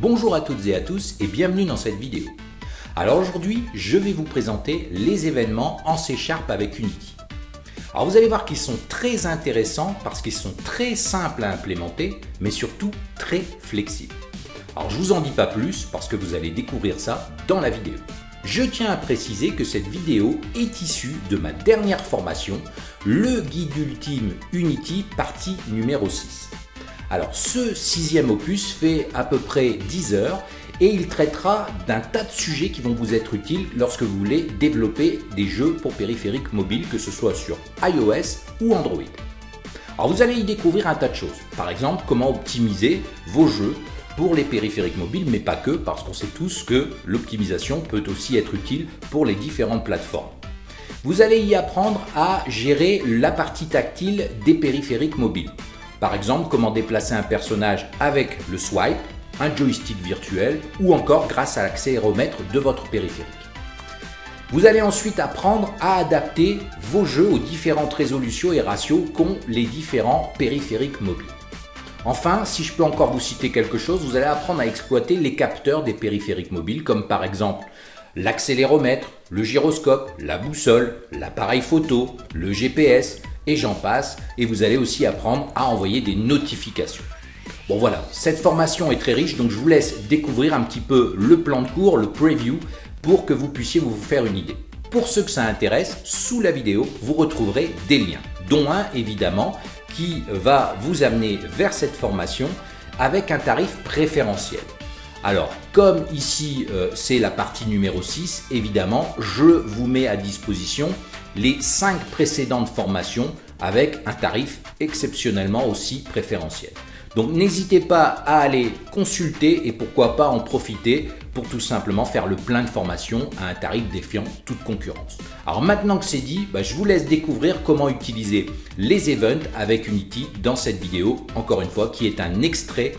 Bonjour à toutes et à tous et bienvenue dans cette vidéo. Alors aujourd'hui, je vais vous présenter les événements en C Sharp avec Unity. Alors vous allez voir qu'ils sont très intéressants parce qu'ils sont très simples à implémenter, mais surtout très flexibles. Alors je vous en dis pas plus parce que vous allez découvrir ça dans la vidéo. Je tiens à préciser que cette vidéo est issue de ma dernière formation, le guide ultime Unity, partie numéro 6. Alors ce sixième opus fait à peu près 10 heures et il traitera d'un tas de sujets qui vont vous être utiles lorsque vous voulez développer des jeux pour périphériques mobiles, que ce soit sur iOS ou Android. Alors vous allez y découvrir un tas de choses, par exemple comment optimiser vos jeux pour les périphériques mobiles, mais pas que, parce qu'on sait tous que l'optimisation peut aussi être utile pour les différentes plateformes. Vous allez y apprendre à gérer la partie tactile des périphériques mobiles. Par exemple, comment déplacer un personnage avec le swipe, un joystick virtuel ou encore grâce à l'accéléromètre de votre périphérique. Vous allez ensuite apprendre à adapter vos jeux aux différentes résolutions et ratios qu'ont les différents périphériques mobiles. Enfin, si je peux encore vous citer quelque chose, vous allez apprendre à exploiter les capteurs des périphériques mobiles comme par exemple l'accéléromètre, le gyroscope, la boussole, l'appareil photo, le GPS, et j'en passe. Et vous allez aussi apprendre à envoyer des notifications. Bon voilà, cette formation est très riche, donc je vous laisse découvrir un petit peu le plan de cours, le preview, pour que vous puissiez vous faire une idée. Pour ceux que ça intéresse, sous la vidéo, vous retrouverez des liens, dont un évidemment qui va vous amener vers cette formation avec un tarif préférentiel. Alors, comme ici euh, c'est la partie numéro 6, évidemment, je vous mets à disposition les 5 précédentes formations avec un tarif exceptionnellement aussi préférentiel. Donc n'hésitez pas à aller consulter et pourquoi pas en profiter pour tout simplement faire le plein de formations à un tarif défiant toute concurrence. Alors maintenant que c'est dit, bah, je vous laisse découvrir comment utiliser les events avec Unity dans cette vidéo, encore une fois, qui est un extrait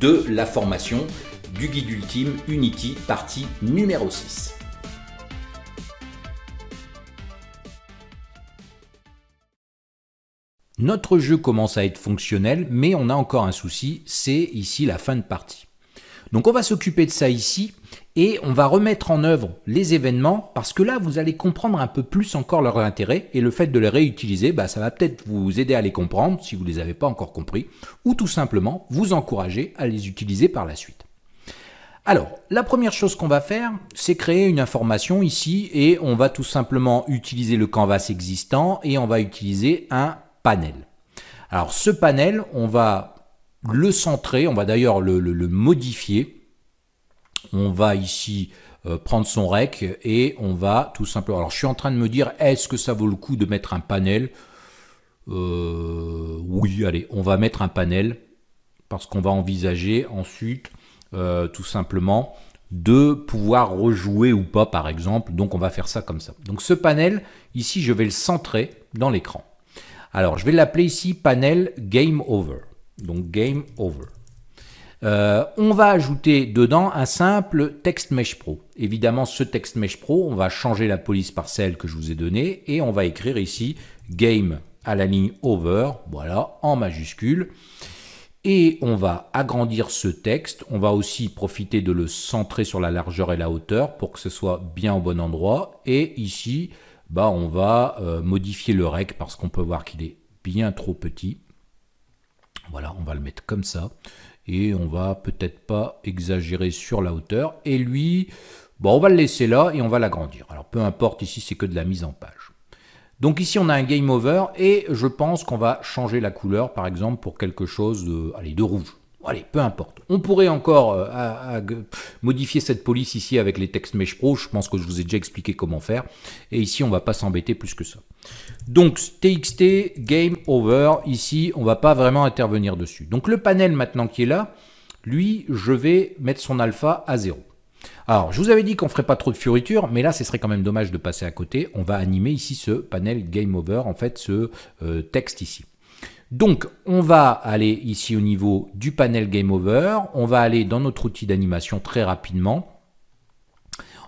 de la formation du guide ultime Unity, partie numéro 6. Notre jeu commence à être fonctionnel, mais on a encore un souci, c'est ici la fin de partie. Donc on va s'occuper de ça ici et on va remettre en œuvre les événements parce que là vous allez comprendre un peu plus encore leur intérêt et le fait de les réutiliser, bah, ça va peut-être vous aider à les comprendre si vous ne les avez pas encore compris ou tout simplement vous encourager à les utiliser par la suite. Alors, la première chose qu'on va faire, c'est créer une information ici et on va tout simplement utiliser le canvas existant et on va utiliser un panel. Alors ce panel, on va le centrer, on va d'ailleurs le, modifier. On va ici euh, prendre son rec et on va tout simplement... Alors je suis en train de me dire, est-ce que ça vaut le coup de mettre un panel euh, Oui, allez, on va mettre un panel parce qu'on va envisager ensuite euh, tout simplement de pouvoir rejouer ou pas par exemple. Donc on va faire ça comme ça. Donc ce panel, ici je vais le centrer dans l'écran. Alors, je vais l'appeler ici panel game over. Donc, game over. Euh, on va ajouter dedans un simple text mesh pro. Évidemment, ce text mesh pro, on va changer la police par celle que je vous ai donnée et on va écrire ici game à la ligne over, voilà, en majuscule. Et on va agrandir ce texte. On va aussi profiter de le centrer sur la largeur et la hauteur pour que ce soit bien au bon endroit. Et ici, bah, on va euh, modifier le rec parce qu'on peut voir qu'il est bien trop petit. Voilà, on va le mettre comme ça. Et on va peut-être pas exagérer sur la hauteur. Et lui, bon, bah, on va le laisser là et on va l'agrandir. Alors peu importe, ici c'est que de la mise en page. Donc ici on a un game over et je pense qu'on va changer la couleur par exemple pour quelque chose de, de rouge. Allez, peu importe. On pourrait encore euh, modifier cette police ici avec les textes Mesh Pro. Je pense que je vous ai déjà expliqué comment faire. Et ici, on ne va pas s'embêter plus que ça. Donc, TXT, Game Over. Ici, on ne va pas vraiment intervenir dessus. Donc, le panel maintenant qui est là, lui, je vais mettre son alpha à 0. Alors, je vous avais dit qu'on ne ferait pas trop de fioritures, mais là, ce serait quand même dommage de passer à côté. On va animer ici ce panel Game Over, en fait, ce euh, texte ici. Donc, on va aller ici au niveau du panel Game Over. On va aller dans notre outil d'animation très rapidement.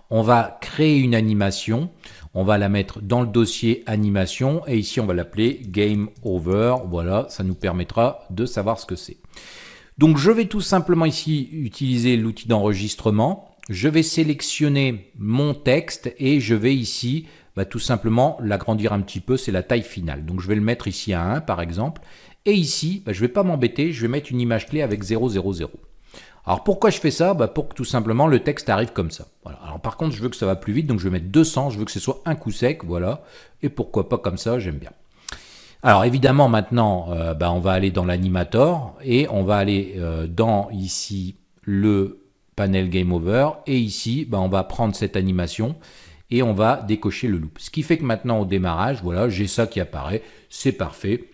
On va créer une animation. On va la mettre dans le dossier animation. Et ici, on va l'appeler Game Over. Voilà, ça nous permettra de savoir ce que c'est. Donc, je vais tout simplement ici utiliser l'outil d'enregistrement je vais sélectionner mon texte et je vais ici bah, tout simplement, l'agrandir un petit peu, c'est la taille finale. Donc je vais le mettre ici à 1 par exemple. Et ici, bah, je ne vais pas m'embêter, je vais mettre une image clé avec 0, 0, 0. Alors pourquoi je fais ça bah, Pour que tout simplement le texte arrive comme ça. Alors par contre, je veux que ça va plus vite, donc je vais mettre 200, je veux que ce soit un coup sec, voilà. Et pourquoi pas comme ça, j'aime bien. Alors évidemment, maintenant, euh, on va aller dans l'animator et on va aller euh, dans ici le panel Game Over. Et ici, on va prendre cette animation et on va décocher le loop. Ce qui fait que maintenant au démarrage, voilà, j'ai ça qui apparaît, c'est parfait.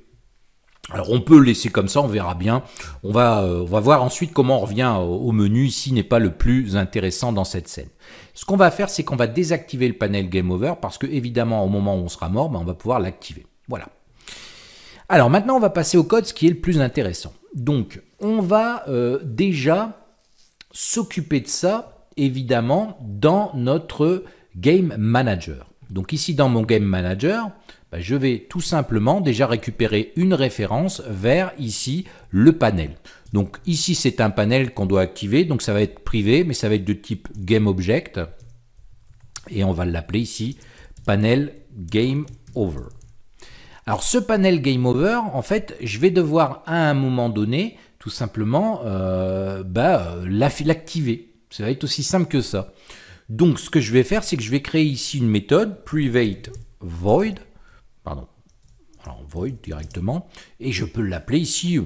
Alors on peut le laisser comme ça, on verra bien. On va, euh, on va voir ensuite comment on revient au, menu. Ici n'est pas le plus intéressant dans cette scène. Ce qu'on va faire, c'est qu'on va désactiver le panel Game Over parce que évidemment au moment où on sera mort, ben, on va pouvoir l'activer. Voilà. Alors maintenant on va passer au code, ce qui est le plus intéressant. Donc on va euh, déjà s'occuper de ça évidemment dans notre Game Manager. Donc ici dans mon Game Manager, bah, je vais tout simplement déjà récupérer une référence vers ici le panel. Donc ici c'est un panel qu'on doit activer, donc ça va être privé, mais ça va être de type game object Et on va l'appeler ici panel Game Over. Alors ce panel Game Over, en fait, je vais devoir à un moment donné, tout simplement, euh, bah, euh, l'activer. Ça va être aussi simple que ça. Donc ce que je vais faire, c'est que je vais créer ici une méthode private void, pardon, alors void directement, et je peux l'appeler ici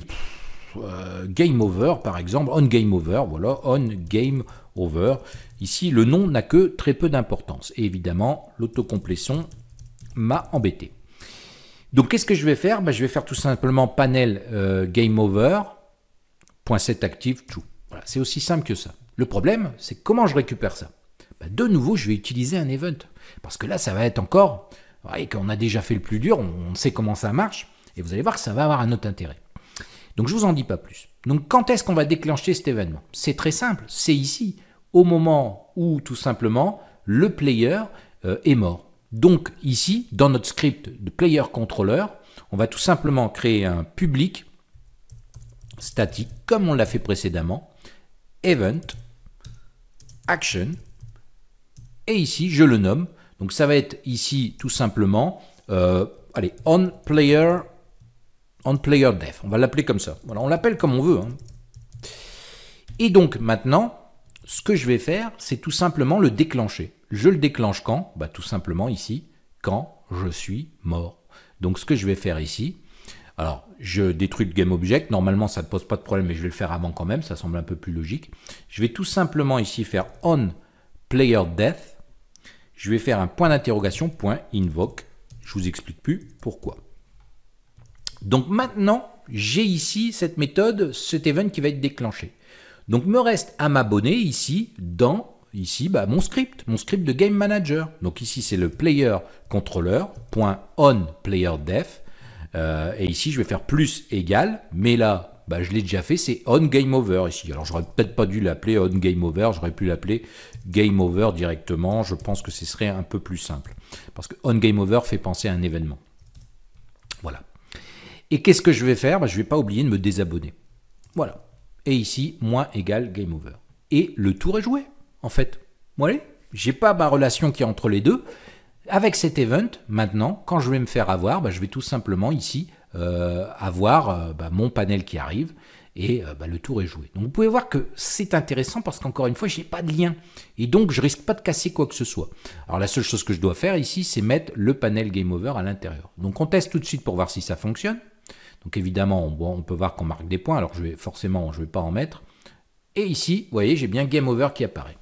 gameOver, euh, game over par exemple, on game over, voilà, on game over. Ici, le nom n'a que très peu d'importance. Et évidemment, l'autocomplétion m'a embêté. Donc qu'est-ce que je vais faire ben, Je vais faire tout simplement panel euh, game over, Voilà, c'est aussi simple que ça. Le problème, c'est comment je récupère ça bah, de nouveau, je vais utiliser un event. Parce que là, ça va être encore, vous voyez qu'on a déjà fait le plus dur, on sait comment ça marche, et vous allez voir que ça va avoir un autre intérêt. Donc je ne vous en dis pas plus. Donc quand est-ce qu'on va déclencher cet événement C'est très simple, c'est ici, au moment où tout simplement le player euh, est mort. Donc ici, dans notre script de player controller, on va tout simplement créer un public statique, comme on l'a fait précédemment, event, action, et ici, je le nomme. Donc ça va être ici tout simplement, euh, allez, on player, on player death. On va l'appeler comme ça. Voilà, on l'appelle comme on veut. Hein. Et donc maintenant, ce que je vais faire, c'est tout simplement le déclencher. Je le déclenche quand bah, Tout simplement ici, quand je suis mort. Donc ce que je vais faire ici, alors je détruis le object. normalement ça ne pose pas de problème, mais je vais le faire avant quand même, ça semble un peu plus logique. Je vais tout simplement ici faire on player death, je vais faire un point d'interrogation, point invoke. Je vous explique plus pourquoi. Donc maintenant, j'ai ici cette méthode, cet event qui va être déclenché. Donc me reste à m'abonner ici dans ici bah, mon script, mon script de game manager. Donc ici c'est le player controller point on player def euh, et ici je vais faire plus égal, mais là bah, je l'ai déjà fait, c'est On Game Over ici. Alors j'aurais peut-être pas dû l'appeler On Game Over, j'aurais pu l'appeler Game Over directement, je pense que ce serait un peu plus simple. Parce que On Game Over fait penser à un événement. Voilà. Et qu'est-ce que je vais faire bah, Je ne vais pas oublier de me désabonner. Voilà. Et ici, moins égale Game Over. Et le tour est joué, en fait. Vous voyez J'ai pas ma relation qui est entre les deux. Avec cet event, maintenant, quand je vais me faire avoir, bah, je vais tout simplement ici avoir euh, euh, bah, mon panel qui arrive et euh, bah, le tour est joué. Donc vous pouvez voir que c'est intéressant parce qu'encore une fois, je n'ai pas de lien et donc je risque pas de casser quoi que ce soit. Alors la seule chose que je dois faire ici, c'est mettre le panel game over à l'intérieur. Donc on teste tout de suite pour voir si ça fonctionne. Donc évidemment, on, on peut voir qu'on marque des points, alors je vais forcément, je vais pas en mettre. Et ici, vous voyez, j'ai bien game over qui apparaît.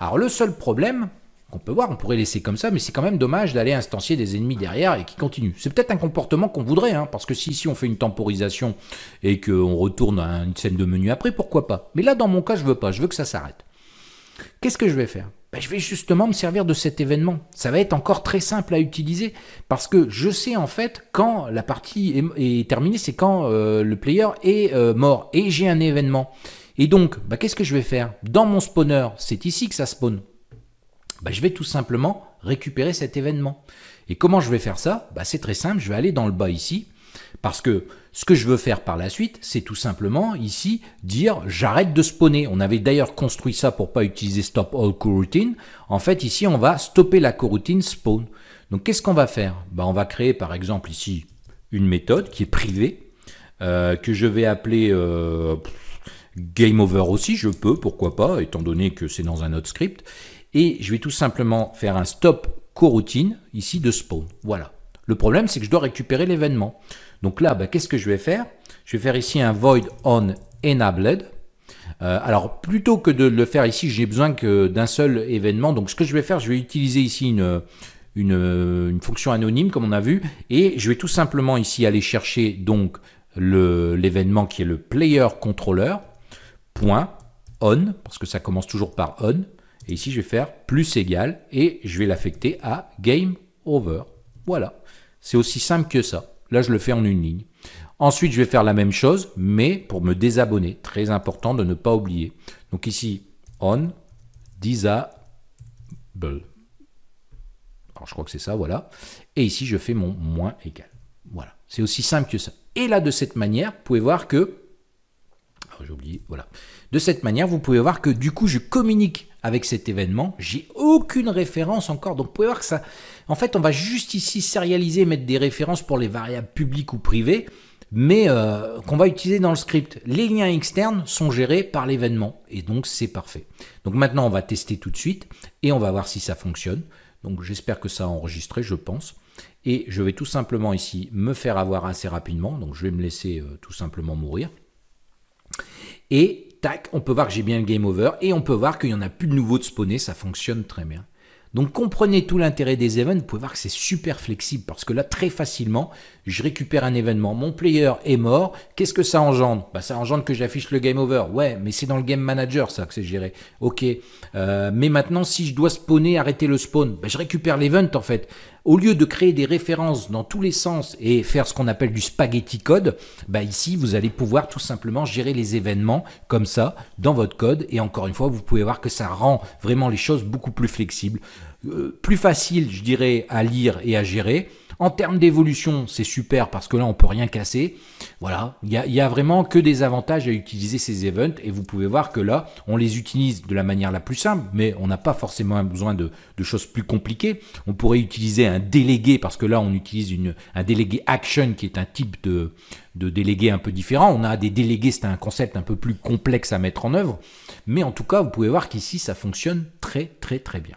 Alors le seul problème, on peut voir, on pourrait laisser comme ça, mais c'est quand même dommage d'aller instancier des ennemis derrière et qui continuent. C'est peut-être un comportement qu'on voudrait, hein, parce que si, ici on fait une temporisation et qu'on retourne à une scène de menu après, pourquoi pas Mais là, dans mon cas, je veux pas, je veux que ça s'arrête. Qu'est-ce que je vais faire ben, Je vais justement me servir de cet événement. Ça va être encore très simple à utiliser parce que je sais en fait quand la partie est, terminée, c'est quand euh, le player est euh, mort et j'ai un événement. Et donc, ben, qu'est-ce que je vais faire Dans mon spawner, c'est ici que ça spawn. Bah, je vais tout simplement récupérer cet événement. Et comment je vais faire ça bah, C'est très simple, je vais aller dans le bas ici, parce que ce que je veux faire par la suite, c'est tout simplement ici dire j'arrête de spawner. On avait d'ailleurs construit ça pour pas utiliser stop all coroutine. En fait, ici, on va stopper la coroutine spawn. Donc, qu'est-ce qu'on va faire bah, On va créer par exemple ici une méthode qui est privée, euh, que je vais appeler euh, game over aussi, je peux, pourquoi pas, étant donné que c'est dans un autre script et je vais tout simplement faire un stop coroutine ici de spawn. Voilà. Le problème, c'est que je dois récupérer l'événement. Donc là, bah, qu'est-ce que je vais faire Je vais faire ici un void on enabled. Euh, alors, plutôt que de le faire ici, j'ai besoin d'un seul événement. Donc, ce que je vais faire, je vais utiliser ici une, fonction anonyme, comme on a vu, et je vais tout simplement ici aller chercher donc l'événement qui est le player on, parce que ça commence toujours par on, et ici, je vais faire plus égal et je vais l'affecter à game over. Voilà. C'est aussi simple que ça. Là, je le fais en une ligne. Ensuite, je vais faire la même chose, mais pour me désabonner. Très important de ne pas oublier. Donc ici, on disable. Alors, je crois que c'est ça, voilà. Et ici, je fais mon moins égal. Voilà. C'est aussi simple que ça. Et là, de cette manière, vous pouvez voir que... Ah, j'ai oublié, voilà. De cette manière, vous pouvez voir que du coup, je communique avec cet événement. J'ai aucune référence encore, donc vous pouvez voir que ça... En fait, on va juste ici sérialiser, mettre des références pour les variables publiques ou privées, mais euh, qu'on va utiliser dans le script. Les liens externes sont gérés par l'événement, et donc c'est parfait. Donc maintenant, on va tester tout de suite, et on va voir si ça fonctionne. Donc j'espère que ça a enregistré, je pense. Et je vais tout simplement ici me faire avoir assez rapidement, donc je vais me laisser euh, tout simplement mourir. Et tac, on peut voir que j'ai bien le game over et on peut voir qu'il n'y en a plus de nouveau de spawner, ça fonctionne très bien. Donc comprenez tout l'intérêt des events, vous pouvez voir que c'est super flexible parce que là très facilement, je récupère un événement, mon player est mort, qu'est-ce que ça engendre bah, Ça engendre que j'affiche le game over, ouais mais c'est dans le game manager ça que c'est géré, ok. Euh, mais maintenant si je dois spawner, arrêter le spawn, bah, je récupère l'event en fait. Au lieu de créer des références dans tous les sens et faire ce qu'on appelle du spaghetti code, bah ici, vous allez pouvoir tout simplement gérer les événements comme ça dans votre code. Et encore une fois, vous pouvez voir que ça rend vraiment les choses beaucoup plus flexibles, euh, plus faciles, je dirais, à lire et à gérer. En termes d'évolution, c'est super parce que là, on peut rien casser. Voilà, il y, a, vraiment que des avantages à utiliser ces events et vous pouvez voir que là, on les utilise de la manière la plus simple, mais on n'a pas forcément besoin de, choses plus compliquées. On pourrait utiliser un délégué parce que là, on utilise une, un délégué action qui est un type de, délégué un peu différent. On a des délégués, c'est un concept un peu plus complexe à mettre en œuvre. Mais en tout cas, vous pouvez voir qu'ici, ça fonctionne très très très bien.